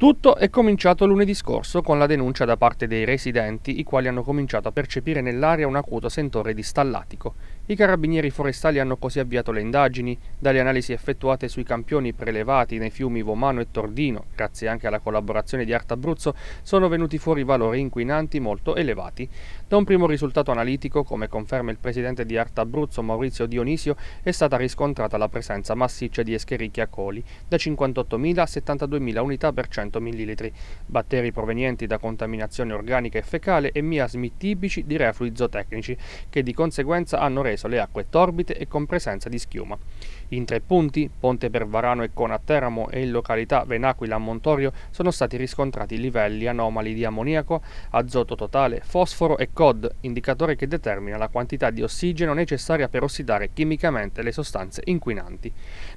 Tutto è cominciato lunedì scorso con la denuncia da parte dei residenti, i quali hanno cominciato a percepire nell'area un acuto sentore di stallatico. I carabinieri forestali hanno così avviato le indagini, dalle analisi effettuate sui campioni prelevati nei fiumi Vomano e Tordino, grazie anche alla collaborazione di Art Abruzzo, sono venuti fuori valori inquinanti molto elevati. Da un primo risultato analitico, come conferma il presidente di Art Abruzzo Maurizio Dionisio, è stata riscontrata la presenza massiccia di escherichia coli, da 58.000 a 72.000 unità per cento 100 ml, batteri provenienti da contaminazione organica e fecale e miasmi tipici di reflui zootecnici, che di conseguenza hanno reso le acque torbide e con presenza di schiuma. In tre punti, Ponte per Varano e Cona Teramo e in località Venaquila a Montorio, sono stati riscontrati livelli anomali di ammoniaco, azoto totale, fosforo e COD, indicatore che determina la quantità di ossigeno necessaria per ossidare chimicamente le sostanze inquinanti.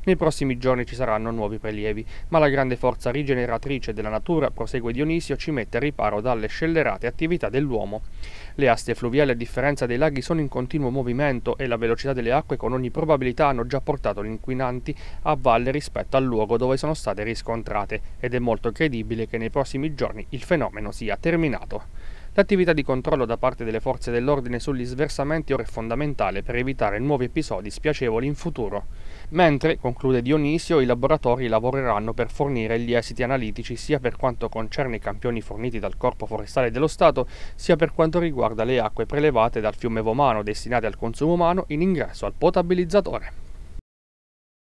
Nei prossimi giorni ci saranno nuovi prelievi, ma la grande forza rigeneratrice matrice della natura, prosegue Dionisio, ci mette a riparo dalle scellerate attività dell'uomo. Le aste fluviali, a differenza dei laghi, sono in continuo movimento e la velocità delle acque con ogni probabilità hanno già portato gli inquinanti a valle rispetto al luogo dove sono state riscontrate ed è molto credibile che nei prossimi giorni il fenomeno sia terminato. L'attività di controllo da parte delle forze dell'ordine sugli sversamenti ora è fondamentale per evitare nuovi episodi spiacevoli in futuro, mentre, conclude Dionisio, i laboratori lavoreranno per fornire gli esiti analitici sia per quanto concerne i campioni forniti dal Corpo Forestale dello Stato, sia per quanto riguarda le acque prelevate dal fiume Vomano destinate al consumo umano in ingresso al potabilizzatore.